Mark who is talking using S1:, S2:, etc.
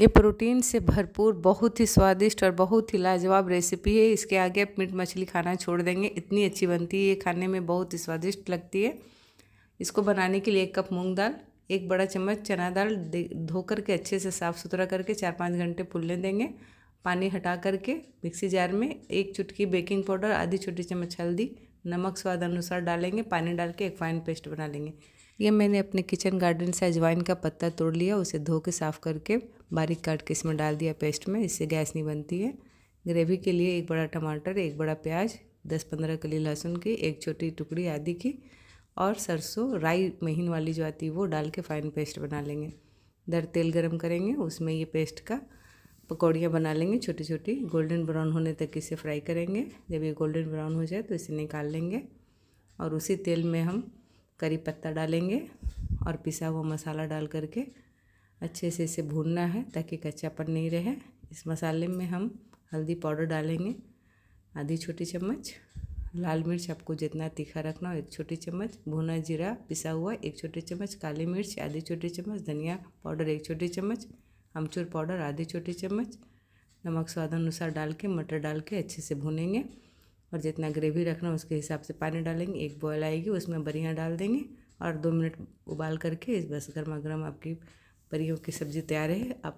S1: ये प्रोटीन से भरपूर बहुत ही स्वादिष्ट और बहुत ही लाजवाब रेसिपी है इसके आगे आप मीट मछली खाना छोड़ देंगे इतनी अच्छी बनती है ये खाने में बहुत ही स्वादिष्ट लगती है इसको बनाने के लिए एक कप मूंग दाल एक बड़ा चम्मच चना दाल धोकर के अच्छे से साफ़ सुथरा करके चार पाँच घंटे फूलने देंगे पानी हटा करके मिक्सी जार में एक चुटकी बेकिंग पाउडर आधी छोटी चम्मच हल्दी नमक स्वाद अनुसार डालेंगे पानी डाल के एक फाइन पेस्ट बना लेंगे ये मैंने अपने किचन गार्डन से अजवाइन का पत्ता तोड़ लिया उसे धो के साफ़ करके बारीक काट के इसमें डाल दिया पेस्ट में इससे गैस नहीं बनती है ग्रेवी के लिए एक बड़ा टमाटर एक बड़ा प्याज दस पंद्रह कली लहसुन की एक छोटी टुकड़ी आदि की और सरसों राई महीन वाली जो आती है वो डाल के फाइन पेस्ट बना लेंगे दर तेल गरम करेंगे उसमें ये पेस्ट का पकौड़ियाँ बना लेंगे छोटी छोटी गोल्डन ब्राउन होने तक इसे फ्राई करेंगे जब ये गोल्डन ब्राउन हो जाए तो इसे निकाल लेंगे और उसी तेल में हम करी पत्ता डालेंगे और पिसा हुआ मसाला डाल करके अच्छे से इसे भूनना है ताकि कच्चापन नहीं रहे इस मसाले में हम हल्दी पाउडर डालेंगे आधी छोटी चम्मच लाल मिर्च आपको जितना तीखा रखना हो एक छोटी चम्मच भुना जीरा पिसा हुआ एक छोटी चम्मच काली मिर्च आधी छोटी चम्मच धनिया पाउडर एक छोटी चम्मच अमचूर पाउडर आधी छोटी चम्मच नमक स्वाद अनुसार डाल के मटर डाल के अच्छे से भुनेंगे और जितना ग्रेवी रखना उसके हिसाब से पानी डालेंगे एक बॉयल आएगी उसमें बरियाँ डाल देंगे और दो मिनट उबाल करके बस गर्मा गर्म आपकी परियों की सब्ज़ी तैयार है आप